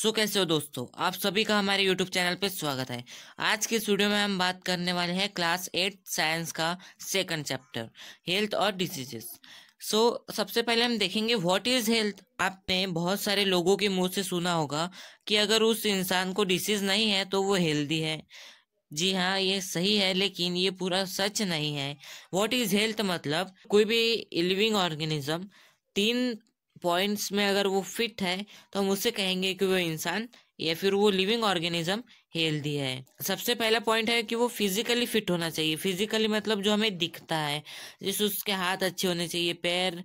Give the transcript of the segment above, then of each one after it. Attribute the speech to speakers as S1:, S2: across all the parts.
S1: सो so, कैसे हो दोस्तों आप सभी का हमारे YouTube चैनल पर स्वागत है आज के स्टूडियो में हम बात करने वाले हैं क्लास एट साइंस का सेकंड चैप्टर हेल्थ और डिजीजेस सो so, सबसे पहले हम देखेंगे व्हाट इज हेल्थ आपने बहुत सारे लोगों के मुंह से सुना होगा कि अगर उस इंसान को डिसीज नहीं है तो वो हेल्दी है जी हाँ ये सही है लेकिन ये पूरा सच नहीं है व्हाट इज हेल्थ मतलब कोई भी लिविंग ऑर्गेनिज्म तीन पॉइंट्स में अगर वो फिट है तो हम उससे कहेंगे कि वो इंसान या फिर वो लिविंग ऑर्गेनिज्म हेल्दी है सबसे पहला पॉइंट है कि वो फिजिकली फिट होना चाहिए फिजिकली मतलब जो हमें दिखता है जैसे उसके हाथ अच्छे होने चाहिए पैर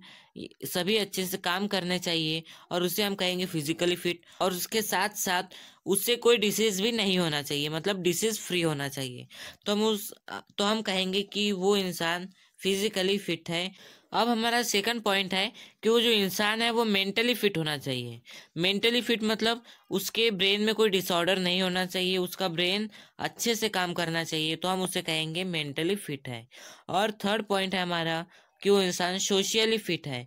S1: सभी अच्छे से काम करने चाहिए और उसे हम कहेंगे फिजिकली फिट और उसके साथ साथ उससे कोई डिसीज भी नहीं होना चाहिए मतलब डिसीज फ्री होना चाहिए तो हम उस तो हम कहेंगे कि वो इंसान फिजिकली फिट है अब हमारा सेकंड पॉइंट है कि वो जो इंसान है वो मेंटली फिट होना चाहिए मेंटली फिट मतलब उसके ब्रेन में कोई डिसऑर्डर नहीं होना चाहिए उसका ब्रेन अच्छे से काम करना चाहिए तो हम उसे कहेंगे मेंटली फिट है और थर्ड पॉइंट है हमारा कि वो इंसान सोशियली फिट है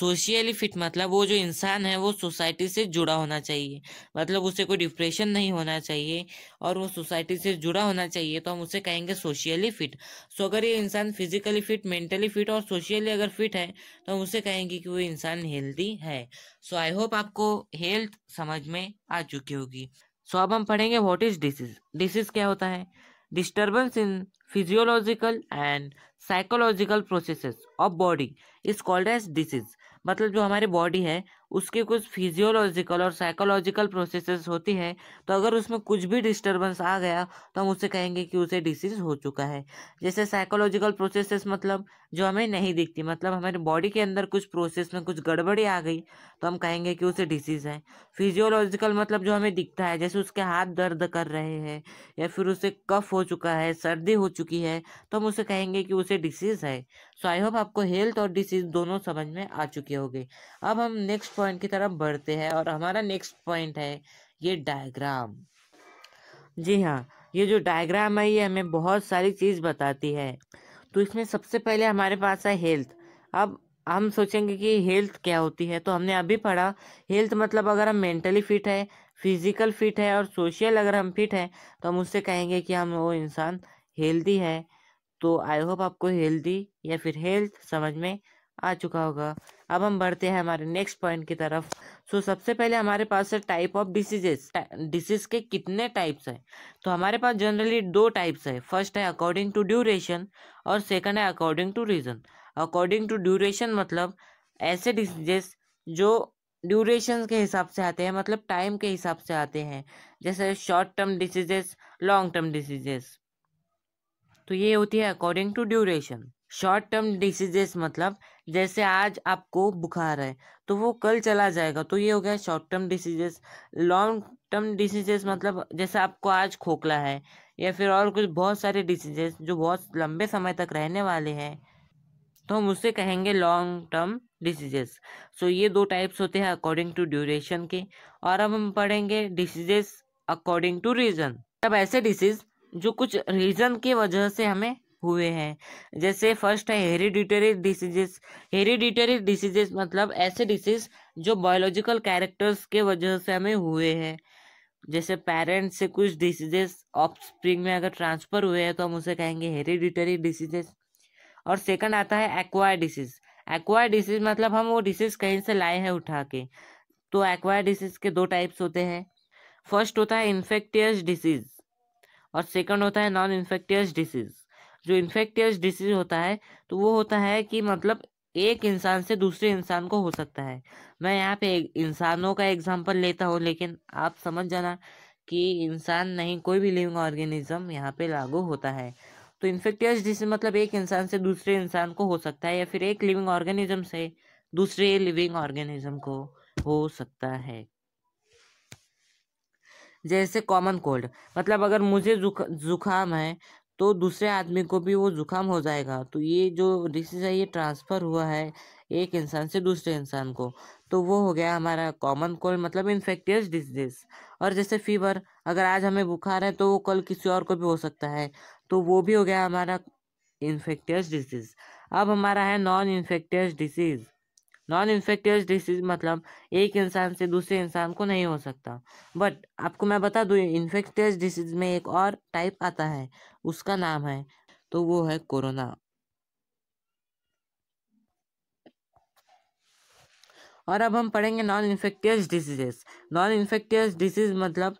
S1: सोशियली फिट मतलब वो जो इंसान है वो सोसाइटी से जुड़ा होना चाहिए मतलब उसे कोई डिप्रेशन नहीं होना चाहिए और वो सोसाइटी से जुड़ा होना चाहिए तो हम उसे कहेंगे सोशियली फिट सो अगर ये इंसान फिजिकली फिट मेंटली फिट और सोशियली अगर फिट है तो हम उसे कहेंगे कि वो इंसान हेल्दी है सो आई होप आपको हेल्थ समझ में आ चुकी होगी सो अब हम पढ़ेंगे वॉट इज डिसीज डिसीज क्या होता है disturbance in physiological and psychological processes of body is called as disease मतलब जो हमारी बॉडी है उसके कुछ फिजियोलॉजिकल और साइकोलॉजिकल प्रोसेसेस होती हैं तो अगर उसमें कुछ भी डिस्टर्बेंस आ गया तो हम उसे कहेंगे कि उसे डिसीज हो चुका है जैसे साइकोलॉजिकल प्रोसेसेस मतलब जो हमें नहीं दिखती मतलब हमारे बॉडी के अंदर कुछ प्रोसेस में कुछ गड़बड़ी आ गई तो हम कहेंगे कि उसे डिसीज है फिजियोलॉजिकल मतलब जो हमें दिखता है जैसे उसके हाथ दर्द कर रहे हैं या फिर उसे कफ हो चुका है सर्दी हो चुकी है तो हम उसे कहेंगे कि उसे डिसीज है सो आई होप आपको हेल्थ और डिसीज दोनों समझ में आ चुके होंगे अब हम नेक्स्ट पॉइंट की तरफ बढ़ते हैं और हमारा नेक्स्ट पॉइंट है ये डायग्राम जी हाँ ये जो डायग्राम है ये हमें बहुत सारी चीज़ बताती है तो इसमें सबसे पहले हमारे पास है हेल्थ अब हम सोचेंगे कि हेल्थ क्या होती है तो हमने अभी पढ़ा हेल्थ मतलब अगर हम मेंटली फिट है फिजिकल फिट है और सोशल अगर हम फिट हैं तो हम उससे कहेंगे कि हम वो इंसान हेल्दी है तो आई होप आपको हेल्दी या फिर हेल्थ समझ में आ चुका होगा अब हम बढ़ते हैं हमारे नेक्स्ट पॉइंट की तरफ सो so, सबसे पहले हमारे पास है टाइप ऑफ डिसीजेस डिसीज के कितने टाइप्स हैं तो हमारे पास जनरली दो टाइप्स है फर्स्ट है अकॉर्डिंग टू ड्यूरेशन और सेकंड है according to reason according to duration मतलब ऐसे डिसीजेस जो ड्यूरेशन के हिसाब से आते हैं मतलब टाइम के हिसाब से आते हैं जैसे short term diseases long term diseases तो ये होती है according to duration short term diseases मतलब जैसे आज आपको बुखार है तो वो कल चला जाएगा तो ये हो गया short term diseases long term diseases मतलब जैसे आपको आज खोखला है या फिर और कुछ बहुत सारे डिसीजेस जो बहुत लंबे समय तक रहने वाले हैं तो हम उससे कहेंगे लॉन्ग टर्म डिसीजेस सो ये दो टाइप्स होते हैं अकॉर्डिंग टू ड्यूरेशन के और अब हम पढ़ेंगे डिसीजेस अकॉर्डिंग टू रीज़न तब ऐसे डिसीज जो कुछ रीज़न की वजह से हमें हुए हैं जैसे फर्स्ट है हेरिडिटरी डिसीजेस हेरिडिटरी डिसीजेस मतलब ऐसे डिसीज जो बायोलॉजिकल कैरेक्टर्स के वजह से हमें हुए हैं जैसे पेरेंट्स से कुछ डिसीजेस ऑफ स्प्रिंग में अगर ट्रांसफर हुए हैं तो हम उसे कहेंगे हेरिडिटरी डिसीजेस और सेकंड आता है एक्वायर डिसीज एक्वायर डिसीज मतलब हम वो डिसीज कहीं से लाए हैं उठा के तो एक्वायर डिसीज के दो टाइप्स होते हैं फर्स्ट होता है इन्फेक्टियस डिसीज और सेकंड होता है नॉन इन्फेक्टियस डिसीज जो इन्फेक्टियस डिसीज होता है तो वो होता है कि मतलब एक इंसान से दूसरे इंसान को हो सकता है मैं यहाँ पे इंसानों का एग्जाम्पल लेता हूँ लेकिन आप समझ जाना कि इंसान नहीं कोई भी लिविंग ऑर्गेनिज्म यहाँ पे लागू होता है तो इन्फेक्टियस डिसीज मतलब एक इंसान से दूसरे इंसान को हो सकता है या फिर एक लिविंग ऑर्गेनिज्म से दूसरे लिविंग ऑर्गेनिज्म को हो सकता है जैसे कॉमन कोल्ड मतलब अगर मुझे जुक, जुकाम है तो दूसरे आदमी को भी वो ज़ुकाम हो जाएगा तो ये जो डिसीज़ है ये ट्रांसफ़र हुआ है एक इंसान से दूसरे इंसान को तो वो हो गया हमारा कॉमन कोल्ड मतलब इन्फेक्टियस डिजीज और जैसे फीवर अगर आज हमें बुखार है तो वो कल किसी और को भी हो सकता है तो वो भी हो गया हमारा इन्फेक्टियस डिजीज़ अब हमारा है non infectious disease non infectious disease मतलब एक इंसान से दूसरे इंसान को नहीं हो सकता बट आपको मैं बता दूँ इन्फेक्टियस डिसीज में एक और टाइप आता है उसका नाम है तो वो है कोरोना और अब हम पढ़ेंगे non infectious diseases non infectious disease मतलब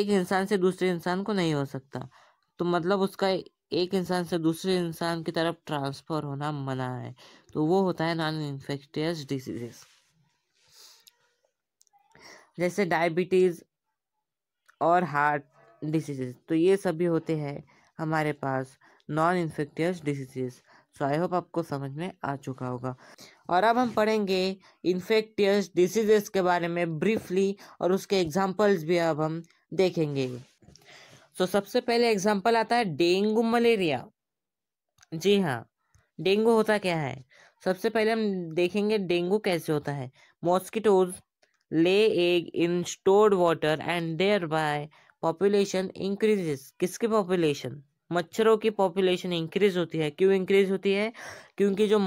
S1: एक इंसान से दूसरे इंसान को नहीं हो सकता तो मतलब उसका एक इंसान से दूसरे इंसान की तरफ ट्रांसफ़र होना मना है तो वो होता है नॉन इन्फेक्टियस डिजीजेस जैसे डायबिटीज़ और हार्ट डिजीजेस तो ये सभी होते हैं हमारे पास non infectious diseases so I hope आपको समझ में आ चुका होगा और अब हम पढ़ेंगे इन्फेक्टियस डिसीजेस के बारे में ब्रीफली और उसके एग्जाम्पल्स भी अब हम देखेंगे सो तो so, सबसे पहले एग्जाम्पल आता है डेंगू मलेरिया जी हाँ डेंगू होता क्या है सबसे पहले हम देखेंगे डेंगू कैसे होता है mosquitoes lay egg in stored water and thereby population increases किसकी पॉपुलेशन मच्छरों की पॉपुलेशन इंक्रीज होती है क्यों इंक्रीज होती है क्योंकि जो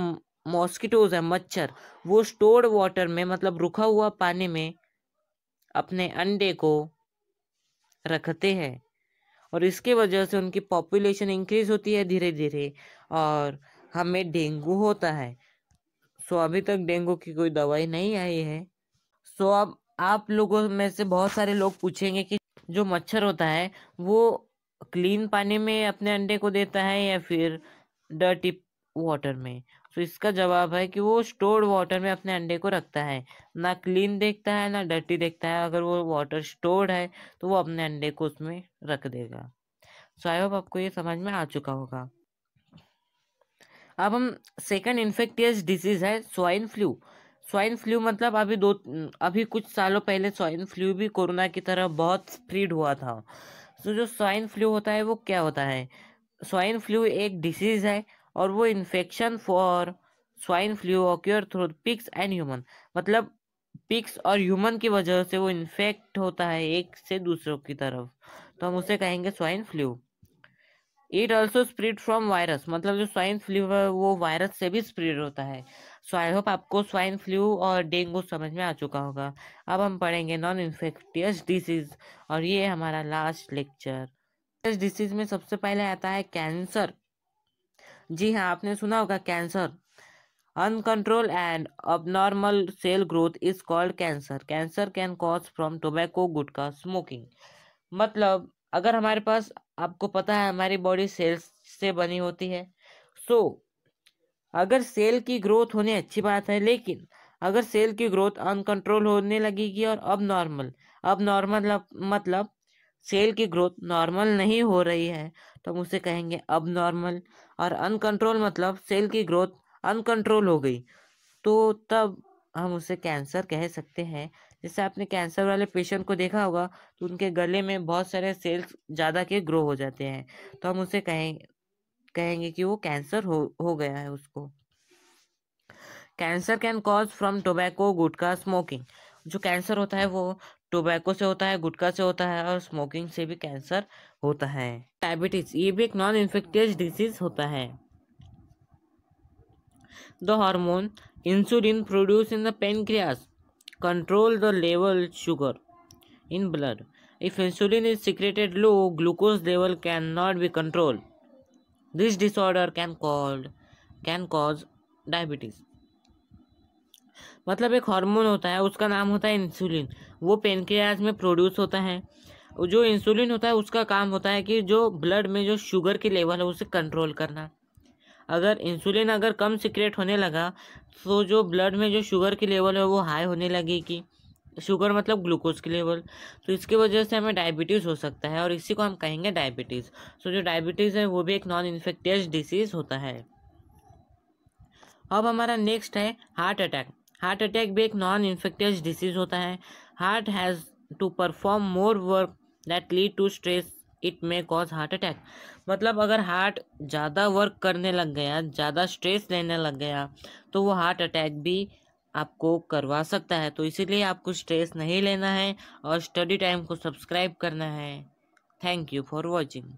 S1: मॉस्किटोज है मच्छर वो स्टोर्ड वाटर में मतलब रुका हुआ पानी में अपने अंडे को रखते हैं और इसके वजह से उनकी पॉपुलेशन इंक्रीज होती है धीरे धीरे और हमें डेंगू होता है सो अभी तक डेंगू की कोई दवाई नहीं आई है सो अब आप लोगों में से बहुत सारे लोग पूछेंगे कि जो मच्छर होता है वो क्लीन पानी में अपने अंडे को देता है या फिर डर्टी वाटर में तो इसका जवाब है कि वो स्टोर्ड वाटर में अपने अंडे को रखता है ना क्लीन देखता है ना डर्टी देखता है अगर वो वाटर स्टोर्ड है तो वो अपने अंडे को उसमें रख देगा सो आई होप आपको ये समझ में आ चुका होगा अब हम सेकंड इन्फेक्टियस डिजीज है स्वाइन फ्लू स्वाइन फ्लू मतलब अभी दो अभी कुछ सालों पहले स्वाइन फ्लू भी कोरोना की तरह बहुत स्प्रीड हुआ था तो जो स्वाइन फ्लू होता है वो क्या होता है स्वाइन फ्लू एक डिसीज़ है और वो infection for swine flu occur through pigs and human मतलब पिक्स और ह्यूमन की वजह से वो इन्फेक्ट होता है एक से दूसरों की तरफ तो हम उसे कहेंगे swine flu it also spread from virus मतलब जो स्वाइन फ्लू है वो वायरस से भी स्प्रिड होता है सो आई होप आपको स्वाइन फ्लू और डेंगू समझ में आ चुका होगा अब हम पढ़ेंगे नॉन इन्फेक्टियस डिसीज और ये हमारा लास्ट लेक्चर डिसीज में सबसे पहले आता है कैंसर जी हाँ आपने सुना होगा cancer uncontrol and normal cell growth is called cancer cancer can cause from tobacco का स्मोकिंग मतलब अगर हमारे पास आपको पता है हमारी बॉडी सेल्स से बनी होती है सो so, अगर सेल की ग्रोथ होने अच्छी बात है लेकिन अगर सेल की ग्रोथ अनकंट्रोल होने लगेगी और अब नॉर्मल अब नॉर्मल मतलब सेल की ग्रोथ नॉर्मल नहीं हो रही है तो हम उसे कहेंगे अब नॉर्मल और अनकंट्रोल मतलब सेल की ग्रोथ अनकंट्रोल हो गई तो तब हम उसे कैंसर कह सकते हैं जैसे आपने कैंसर वाले पेशेंट को देखा होगा तो उनके गले में बहुत सारे सेल्स ज़्यादा के ग्रो हो जाते हैं तो हम उसे कहें कहेंगे कि वो कैंसर हो हो गया है उसको cancer can cause from tobacco gutkha smoking जो कैंसर होता है वो टोबैको से होता है गुटका से होता है और स्मोकिंग से भी कैंसर होता है डायबिटीज ये भी एक नॉन इन्फेक्टियस डिजीज होता है the hormone insulin produce in the pancreas control the level sugar in blood if insulin is secreted low glucose level can not be control this disorder can called can cause diabetes मतलब एक hormone होता है उसका नाम होता है insulin वो pancreas में प्रोड्यूस होता है जो इंसुलिन होता है उसका काम होता है कि जो ब्लड में जो शुगर की लेवल है उसे कंट्रोल करना अगर इंसुलिन अगर कम सिक्रेट होने लगा तो जो ब्लड में जो शुगर की लेवल है वो हाई होने लगेगी शुगर मतलब ग्लूकोज की लेवल तो इसकी वजह से हमें डायबिटीज़ हो सकता है और इसी को हम कहेंगे डायबिटीज़ सो जो डायबिटीज़ है वो भी एक नॉन इन्फेक्टियस डिसीज़ होता है अब हमारा नेक्स्ट है हार्ट अटैक हार्ट अटैक भी एक नॉन इन्फेक्टियस डिसीज होता है heart has to perform more work that lead to stress it may cause heart attack मतलब अगर हार्ट ज़्यादा वर्क करने लग गया ज़्यादा स्ट्रेस लेने लग गया तो वो हार्ट अटैक भी आपको करवा सकता है तो इसीलिए आपको स्ट्रेस नहीं लेना है और स्टडी टाइम को सब्सक्राइब करना है थैंक यू फॉर वॉचिंग